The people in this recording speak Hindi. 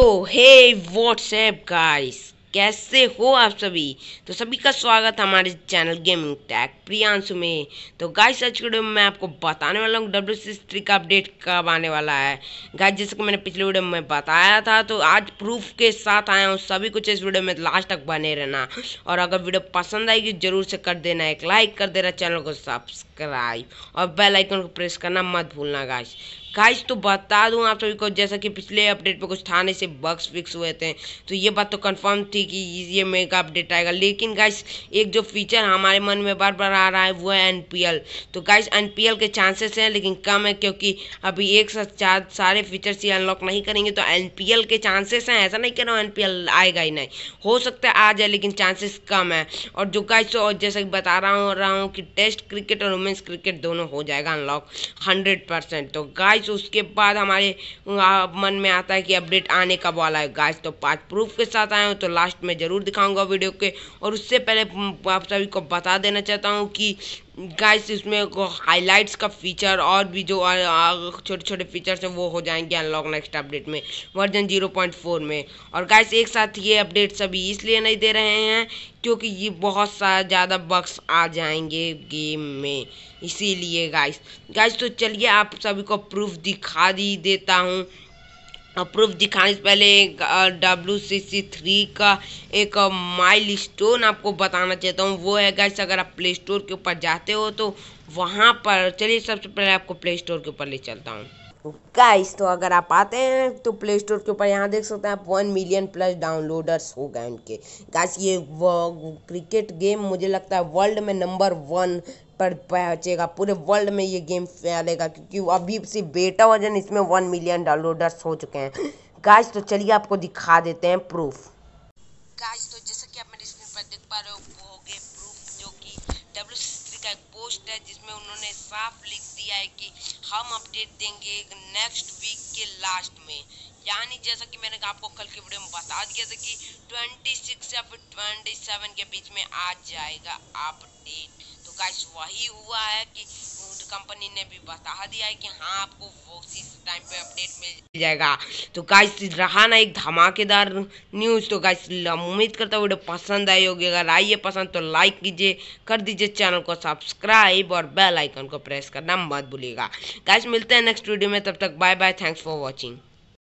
तो हे व्हाट्सएप गाइस कैसे हो आप सभी तो सभी का स्वागत है हमारे चैनल गेमिंग टैग प्रियांशु में तो गाइस आज वीडियो में मैं आपको बताने वाला हूँ डब्ल्यू सी थ्री का अपडेट कब आने वाला है गाइस जैसे कि मैंने पिछले वीडियो में बताया था तो आज प्रूफ के साथ आया हूँ सभी कुछ इस वीडियो में लास्ट तक बने रहना और अगर वीडियो पसंद आएगी जरूर से कर देना एक लाइक कर देना चैनल को सब्सक्राइब और बेलाइकन को प्रेस करना मत भूलना गाइस गाइस तो बता दूं आप सभी को जैसा कि पिछले अपडेट पे कुछ थाने से बग्स फिक्स हुए थे तो ये बात तो कंफर्म थी कि ये मेगा अपडेट आएगा लेकिन गाइस एक जो फीचर हमारे मन में बार बार आ रहा है वो है एनपीएल तो गाइस एनपीएल के चांसेस हैं लेकिन कम है क्योंकि अभी एक साथ चार सारे फीचर्स ही अनलॉक नहीं करेंगे तो एन के चांसेस हैं ऐसा नहीं कह रहा हूँ एन आएगा ही नहीं हो सकता है आ जाए लेकिन चांसेस कम है और जो गाइस तो जैसा कि बता रहा हूँ रहा हूँ कि टेस्ट क्रिकेट और वुमेंस क्रिकेट दोनों हो जाएगा अनलॉक हंड्रेड तो गाइस गाइस उसके बाद हमारे मन में आता है कि अपडेट आने कब वाला है गाइस तो पाँच प्रूफ के साथ आए हो तो लास्ट में ज़रूर दिखाऊंगा वीडियो के और उससे पहले आप सभी को बता देना चाहता हूँ कि गाइस इसमें हाइलाइट्स का फीचर और भी जो छोटे छोटे फीचर्स हैं वो हो जाएंगे अनलॉक नेक्स्ट अपडेट में वर्जन 0.4 में और गाइस एक साथ ये अपडेट्स अभी इसलिए नहीं दे रहे हैं क्योंकि ये बहुत सा ज़्यादा बक्स आ जाएंगे गेम में इसीलिए गाइस गाइस तो चलिए आप सभी को प्रूफ दिखा दी देता हूँ प्रूफ दिखाने से पहले डब्ल्यू सी सी थ्री का एक माइल स्टोन आपको बताना चाहता हूँ वो है गैस अगर आप प्ले स्टोर के ऊपर जाते हो तो वहाँ पर चलिए सबसे पहले आपको प्ले स्टोर के ऊपर ले चलता हूँ गाइस तो अगर आप आते हैं तो प्ले स्टोर के ऊपर यहाँ देख सकते हैं आप वन मिलियन प्लस डाउनलोडर्स हो गए उनके गाइस ये वो क्रिकेट गेम मुझे लगता है वर्ल्ड में नंबर वन पर पहुंचेगा पूरे वर्ल्ड में ये गेम फैलेगा क्योंकि अभी से बेटा वर्जन इसमें वन मिलियन डाउनलोडर्स हो चुके हैं गाइस तो चलिए आपको दिखा देते हैं प्रूफ गाइस तो जैसा कि आप मेरे स्क्रीन पर देख पा रहे हो का एक पोस्ट है जिसमें उन्होंने साफ लिख दिया है कि हम अपडेट देंगे नेक्स्ट वीक के लास्ट में यानी जैसा कि मैंने आपको कल के वीडियो में बता दिया था कि 26 या फिर 27 के बीच में आ जाएगा अपडेट गाइस वही हुआ है कि कंपनी ने भी बता दिया है कि हाँ आपको वो टाइम पे अपडेट मिल जाएगा तो गाइस रहा ना एक धमाकेदार न्यूज़ तो गाइस उम्मीद करता हूँ वीडियो पसंद आई होगी अगर आइए पसंद तो लाइक कीजिए कर दीजिए चैनल को सब्सक्राइब और बेल आइकन को प्रेस करना मत भूलिएगा गाइस मिलते हैं नेक्स्ट वीडियो में तब तक bye bye thanks for watching